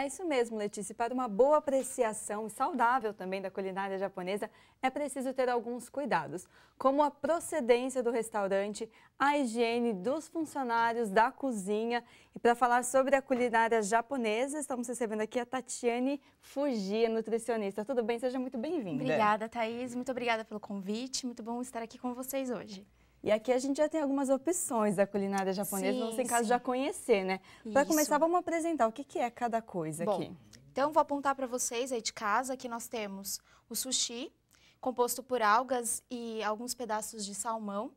É isso mesmo, Letícia. Para uma boa apreciação e saudável também da culinária japonesa, é preciso ter alguns cuidados, como a procedência do restaurante, a higiene dos funcionários da cozinha. E para falar sobre a culinária japonesa, estamos recebendo aqui a Tatiane Fugia, nutricionista. Tudo bem? Seja muito bem-vinda. Obrigada, Thaís. Muito obrigada pelo convite. Muito bom estar aqui com vocês hoje. E aqui a gente já tem algumas opções da culinária japonesa, sim, você em caso sim. já conhecer, né? Para começar, vamos apresentar o que, que é cada coisa Bom, aqui. Então, vou apontar para vocês aí de casa que nós temos o sushi, composto por algas e alguns pedaços de salmão.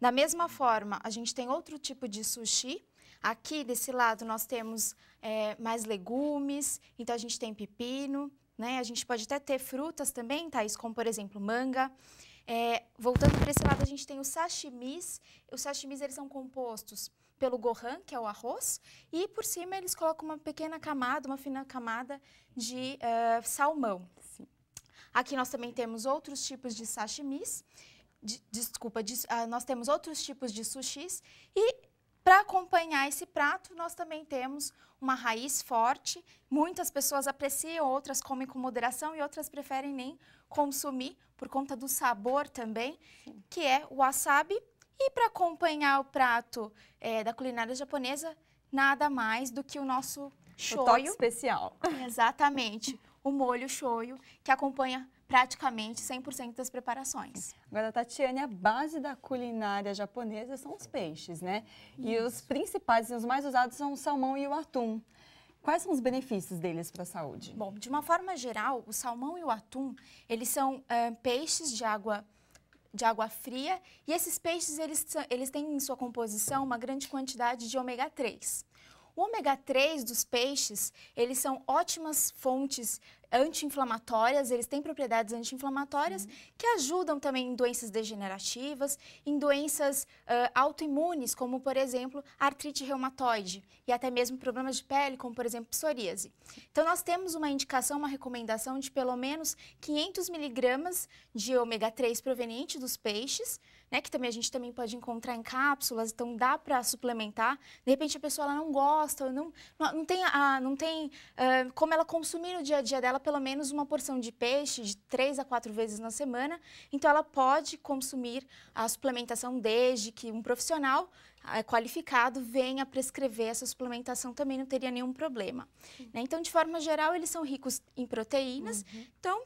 Da mesma forma, a gente tem outro tipo de sushi. Aqui desse lado nós temos é, mais legumes, então a gente tem pepino, né? A gente pode até ter frutas também, tais como por exemplo manga. É, voltando para esse lado, a gente tem os sashimis. Os sashimis eles são compostos pelo gohan, que é o arroz, e por cima eles colocam uma pequena camada, uma fina camada de uh, salmão. Sim. Aqui nós também temos outros tipos de sashimis. De, desculpa, de, uh, nós temos outros tipos de sushis e para acompanhar esse prato, nós também temos uma raiz forte. Muitas pessoas apreciam, outras comem com moderação e outras preferem nem consumir por conta do sabor também, Sim. que é o wasabi. E para acompanhar o prato é, da culinária japonesa, nada mais do que o nosso shoyu. O toque especial. Exatamente, o molho shoyu que acompanha praticamente 100% das preparações. Agora, Tatiane, a base da culinária japonesa são os peixes, né? Isso. E os principais, os mais usados são o salmão e o atum. Quais são os benefícios deles para a saúde? Bom, de uma forma geral, o salmão e o atum, eles são é, peixes de água de água fria e esses peixes eles, eles têm em sua composição uma grande quantidade de ômega 3. O ômega 3 dos peixes, eles são ótimas fontes anti-inflamatórias, eles têm propriedades anti-inflamatórias uhum. que ajudam também em doenças degenerativas, em doenças uh, autoimunes, como por exemplo artrite reumatoide e até mesmo problemas de pele, como por exemplo psoríase. Então nós temos uma indicação, uma recomendação de pelo menos 500 miligramas de ômega 3 proveniente dos peixes né? Que também a gente também pode encontrar em cápsulas, então dá para suplementar. De repente a pessoa ela não gosta, não, não tem, a, não tem uh, como ela consumir no dia a dia dela pelo menos uma porção de peixe de três a quatro vezes na semana. Então ela pode consumir a suplementação desde que um profissional eh, qualificado venha prescrever essa suplementação também não teria nenhum problema. Uhum. Né? Então, de forma geral, eles são ricos em proteínas, uhum. então,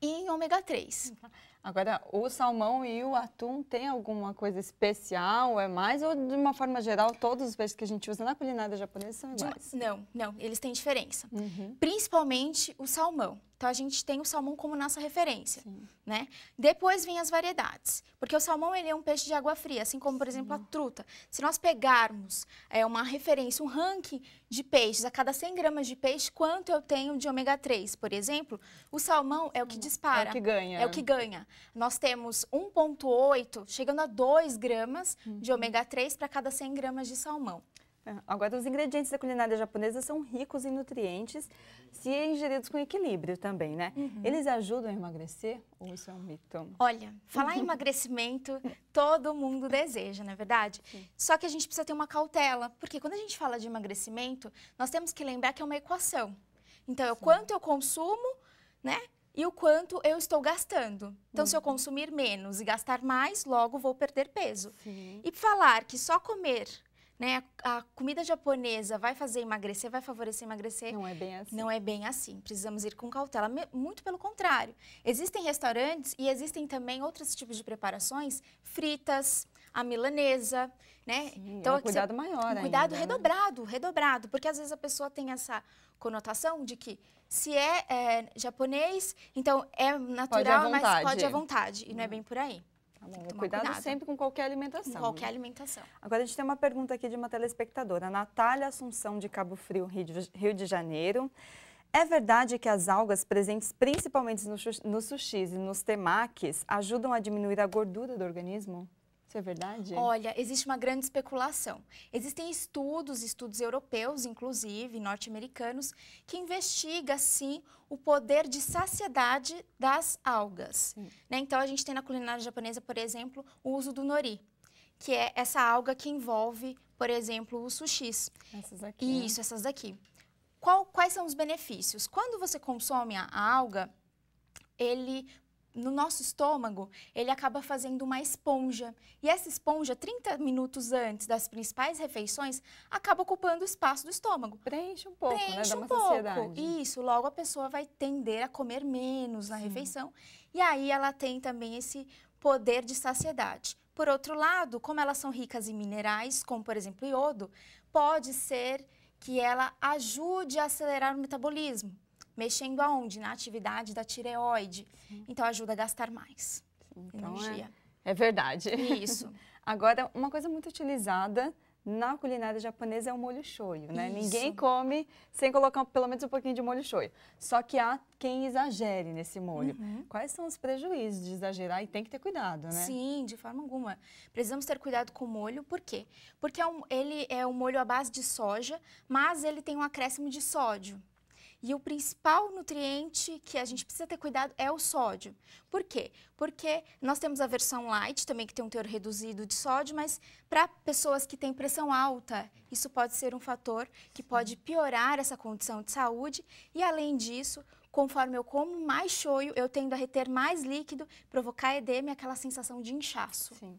e em ômega 3. Uhum. Agora, o salmão e o atum tem alguma coisa especial? É mais ou de uma forma geral todos os peixes que a gente usa na culinária japonesa são iguais? Não, não, eles têm diferença. Uhum. Principalmente o salmão. Então a gente tem o salmão como nossa referência, Sim. né? Depois vem as variedades, porque o salmão ele é um peixe de água fria, assim como por exemplo a truta. Se nós pegarmos é uma referência, um ranking de peixes a cada 100 gramas de peixe, quanto eu tenho de ômega 3, por exemplo, o salmão é o que dispara, hum, é o que ganha, é o que ganha nós temos 1,8, chegando a 2 gramas uhum. de ômega 3 para cada 100 gramas de salmão. É, agora, os ingredientes da culinária japonesa são ricos em nutrientes, se ingeridos com equilíbrio também, né? Uhum. Eles ajudam a emagrecer ou isso é um mito? Olha, falar em emagrecimento, todo mundo deseja, não é verdade? Sim. Só que a gente precisa ter uma cautela, porque quando a gente fala de emagrecimento, nós temos que lembrar que é uma equação. Então, o quanto eu consumo, né? e o quanto eu estou gastando. Então, uhum. se eu uhum. consumir menos e gastar mais, logo vou perder peso. Sim. E falar que só comer né, a comida japonesa vai fazer emagrecer, vai favorecer emagrecer. Não é bem assim. Não é bem assim. Precisamos ir com cautela. Muito pelo contrário. Existem restaurantes e existem também outros tipos de preparações fritas, a milanesa, né? Sim, é então, é um cuidado você, maior um ainda, cuidado né? redobrado, né? redobrado, porque às vezes a pessoa tem essa conotação de que se é, é japonês, então é natural, pode mas pode à vontade, e não é bem por aí. Tá cuidado, cuidado, sempre com qualquer alimentação. Com qualquer né? alimentação. Agora a gente tem uma pergunta aqui de uma telespectadora, Natália Assunção de Cabo Frio, Rio de Janeiro. É verdade que as algas presentes principalmente nos no sushis e nos temakis ajudam a diminuir a gordura do organismo? Isso é verdade? Olha, existe uma grande especulação. Existem estudos, estudos europeus, inclusive norte-americanos, que investiga sim o poder de saciedade das algas. Né? Então a gente tem na culinária japonesa, por exemplo, o uso do nori, que é essa alga que envolve, por exemplo, os sushis. Essas aqui. Né? Isso, essas daqui. Qual, quais são os benefícios? Quando você consome a alga, ele no nosso estômago, ele acaba fazendo uma esponja. E essa esponja, 30 minutos antes das principais refeições, acaba ocupando o espaço do estômago. Preenche um pouco, né, Preenche né? Dá uma um pouco. Saciedade. Isso, logo a pessoa vai tender a comer menos na Sim. refeição. E aí ela tem também esse poder de saciedade. Por outro lado, como elas são ricas em minerais, como por exemplo iodo, pode ser que ela ajude a acelerar o metabolismo mexendo aonde? Na atividade da tireoide. Sim. Então ajuda a gastar mais então energia. É, é verdade. Isso. Agora, uma coisa muito utilizada na culinária japonesa é o molho shoyu, né? Isso. Ninguém come sem colocar pelo menos um pouquinho de molho shoyu. Só que há quem exagere nesse molho. Uhum. Quais são os prejuízos de exagerar e tem que ter cuidado, né? Sim, de forma alguma. Precisamos ter cuidado com o molho, por quê? Porque é um, ele é um molho à base de soja, mas ele tem um acréscimo de sódio. E o principal nutriente que a gente precisa ter cuidado é o sódio. Por quê? Porque nós temos a versão light também, que tem um teor reduzido de sódio, mas para pessoas que têm pressão alta, isso pode ser um fator que pode piorar essa condição de saúde. E além disso, conforme eu como mais shoyu, eu tendo a reter mais líquido, provocar edema e aquela sensação de inchaço. Sim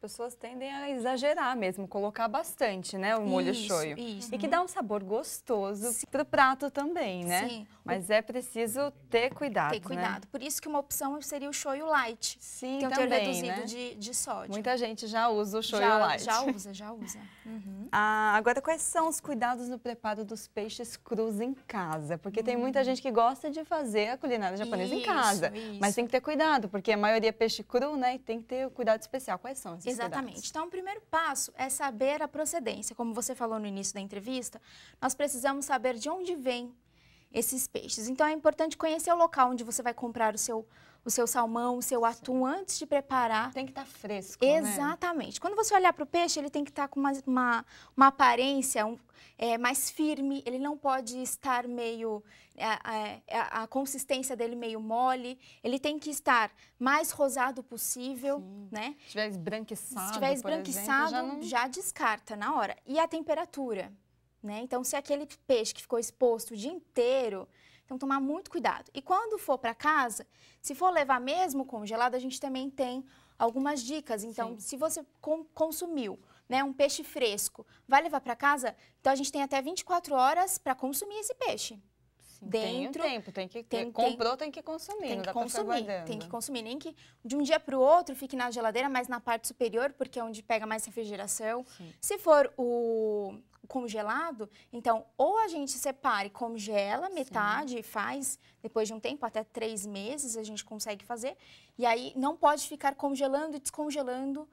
pessoas tendem a exagerar mesmo, colocar bastante, né, o molho isso, shoyu. Isso. E que dá um sabor gostoso para o prato também, né? Sim. Mas é preciso ter cuidado, Ter cuidado. Né? Por isso que uma opção seria o shoyu light. Sim, que é um reduzido né? de, de sódio. Muita gente já usa o shoyu já, light. Já usa, já usa. Uhum. Ah, agora, quais são os cuidados no preparo dos peixes crus em casa? Porque hum. tem muita hum. gente que gosta de fazer a culinária japonesa isso, em casa. Mas tem que ter cuidado, porque a maioria é peixe cru, né? E tem que ter o cuidado especial. Quais são esses Exatamente. Então, o primeiro passo é saber a procedência. Como você falou no início da entrevista, nós precisamos saber de onde vem esses peixes. Então, é importante conhecer o local onde você vai comprar o seu o seu salmão, o seu atum antes de preparar. Tem que estar tá fresco. Né? Exatamente. Né? Quando você olhar para o peixe, ele tem que estar tá com uma, uma, uma aparência um, é, mais firme, ele não pode estar meio. É, é, a, a, consistência dele meio mole, ele tem que estar mais rosado possível, Sim. né? Se tiver esbranquiçado. Se tiver esbranquiçado, exemplo, já, não... já descarta na hora. E a temperatura, né? Então, se aquele peixe que ficou exposto o dia inteiro, então, tomar muito cuidado. E quando for para casa, se for levar mesmo congelado, a gente também tem algumas dicas. Então, Sim. se você consumiu né, um peixe fresco, vai levar para casa, então a gente tem até 24 horas para consumir esse peixe. Dentro, tem o tempo, tem que tem, comprou, tem, tem que consumir, tem que consumir, tem que consumir, nem que de um dia para o outro fique na geladeira, mas na parte superior, porque é onde pega mais refrigeração. Sim. Se for o congelado, então ou a gente separa e congela metade e faz, depois de um tempo, até três meses a gente consegue fazer, e aí não pode ficar congelando e descongelando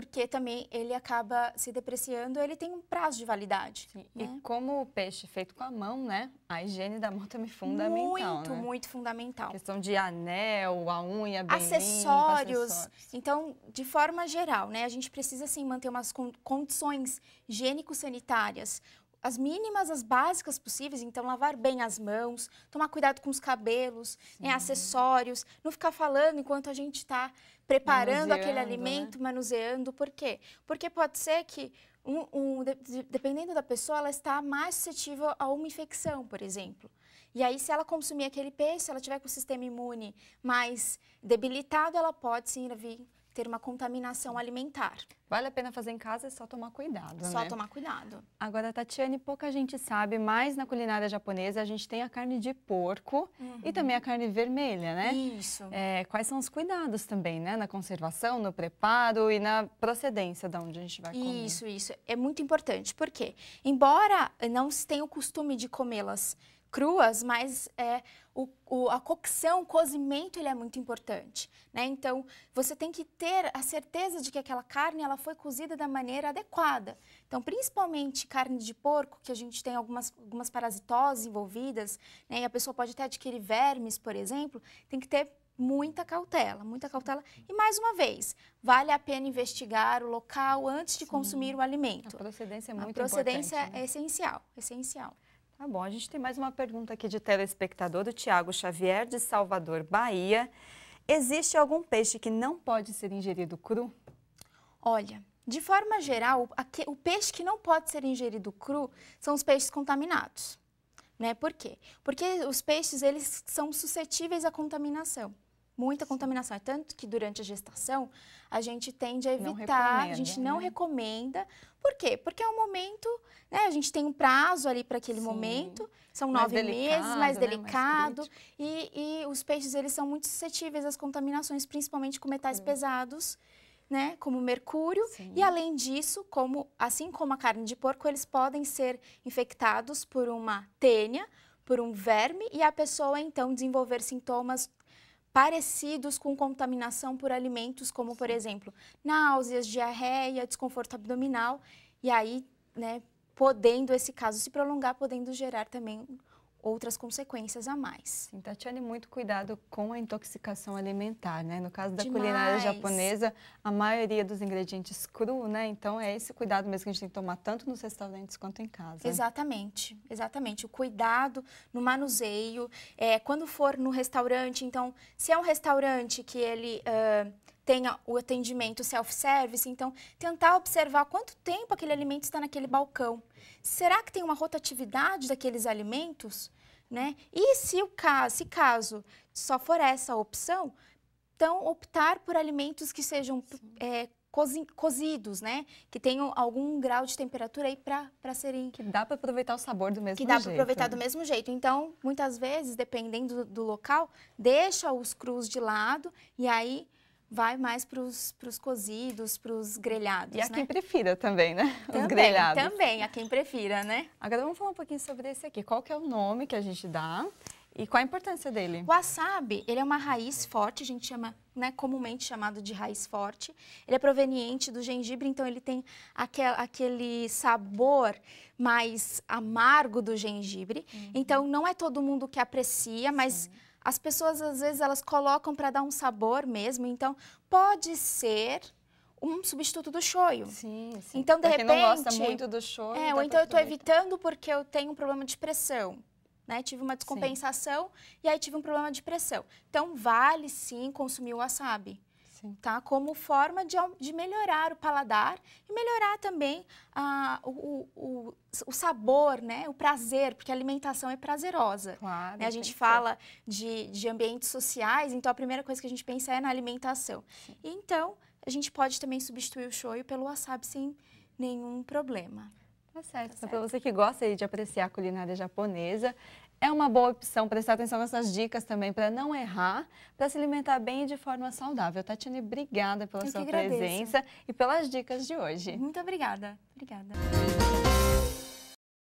porque também ele acaba se depreciando, ele tem um prazo de validade. Né? E como o peixe é feito com a mão, né? A higiene da mão também é fundamental. Muito, né? muito fundamental. A questão de anel, a unha bem acessórios. acessórios. Então, de forma geral, né? A gente precisa sim manter umas condições higiênico-sanitárias, as mínimas, as básicas possíveis, então lavar bem as mãos, tomar cuidado com os cabelos, né, acessórios, não ficar falando enquanto a gente está preparando manuseando, aquele né? alimento, né? manuseando, por quê? Porque pode ser que um, um, de, dependendo da pessoa, ela está mais suscetível a uma infecção, por exemplo. E aí, se ela consumir aquele peixe, se ela tiver com o sistema imune mais debilitado, ela pode sim vir ter uma contaminação alimentar. Vale a pena fazer em casa, é só tomar cuidado, Só né? tomar cuidado. Agora, Tatiane, pouca gente sabe, mas na culinária japonesa a gente tem a carne de porco uhum. e também a carne vermelha, né? Isso. É, quais são os cuidados também, né? Na conservação, no preparo e na procedência de onde a gente vai comer. Isso, isso. É muito importante, porque embora não se tenha o costume de comê-las cruas, mas é, o, o, a cocção, o cozimento, ele é muito importante. Né? Então, você tem que ter a certeza de que aquela carne ela foi cozida da maneira adequada. Então, principalmente carne de porco, que a gente tem algumas, algumas parasitoses envolvidas, né? e a pessoa pode até adquirir vermes, por exemplo, tem que ter muita cautela, muita cautela. E mais uma vez, vale a pena investigar o local antes de Sim. consumir o alimento. A procedência é muito a procedência é importante. é né? essencial, essencial. Tá bom, a gente tem mais uma pergunta aqui de telespectador do Tiago Xavier, de Salvador, Bahia. Existe algum peixe que não pode ser ingerido cru? Olha, de forma geral, o peixe que não pode ser ingerido cru são os peixes contaminados. Né? Por quê? Porque os peixes eles são suscetíveis à contaminação muita contaminação. É tanto que durante a gestação a gente tende a evitar, a gente né? não né? recomenda. Por quê? Porque é um momento, né? A gente tem um prazo ali para aquele Sim. momento, são mais nove delicado, meses, mais né? delicado. Mais e, e, os peixes, eles são muito suscetíveis às contaminações, principalmente com metais Sim. pesados. Né, como mercúrio, Sim. e além disso, como, assim como a carne de porco, eles podem ser infectados por uma tênia, por um verme, e a pessoa então desenvolver sintomas parecidos com contaminação por alimentos, como, por exemplo, náuseas, diarreia, desconforto abdominal, e aí, né, podendo esse caso se prolongar, podendo gerar também outras consequências a mais. Sim, então, Tatiane, muito cuidado com a intoxicação alimentar, né? No caso da Demais. culinária japonesa, a maioria dos ingredientes cru, né? Então é esse cuidado mesmo que a gente tem que tomar tanto nos restaurantes quanto em casa. Exatamente, exatamente. O cuidado no manuseio, é, quando for no restaurante, então, se é um restaurante que ele uh, tenha o atendimento self-service, então tentar observar quanto tempo aquele alimento está naquele balcão. Será que tem uma rotatividade daqueles alimentos? Né? E se o caso, se caso só for essa opção, então optar por alimentos que sejam é, cozidos, né? Que tenham algum grau de temperatura aí para serem... Que dá para aproveitar o sabor do mesmo que jeito. Que dá para aproveitar né? do mesmo jeito. Então, muitas vezes, dependendo do, do local, deixa os crus de lado e aí vai mais para os cozidos, para os grelhados. E a né? quem prefira também, né? Também, os grelhados. Também, a quem prefira, né? Agora vamos falar um pouquinho sobre esse aqui. Qual que é o nome que a gente dá e qual a importância dele? O wasabi, ele é uma raiz forte, a gente chama, né, comumente chamado de raiz forte. Ele é proveniente do gengibre, então ele tem aquel, aquele sabor mais amargo do gengibre. Uhum. Então não é todo mundo que aprecia, mas... Sim as pessoas às vezes elas colocam para dar um sabor mesmo, então pode ser um substituto do shoyu. Sim, sim. Então, de pra repente. Quem não gosta muito do shoyu. É, ou então eu estou evitando porque eu tenho um problema de pressão. Né? Tive uma descompensação sim. e aí tive um problema de pressão. Então, vale sim consumir o wasabi. Sim. tá? Como forma de, de melhorar o paladar e melhorar também ah, o, o, o, sabor, né? O prazer, porque a alimentação é prazerosa. Claro. Né? A gente fala de, de ambientes sociais, então a primeira coisa que a gente pensa é na alimentação. Sim. Então, a gente pode também substituir o shoyu pelo wasabi sem nenhum problema. Tá certo. Tá então, certo. Então, para você que gosta de apreciar a culinária japonesa, é uma boa opção prestar atenção nessas dicas também para não errar, para se alimentar bem e de forma saudável. Tatiane, tá, obrigada pela Eu sua presença e pelas dicas de hoje. Muito obrigada. Obrigada.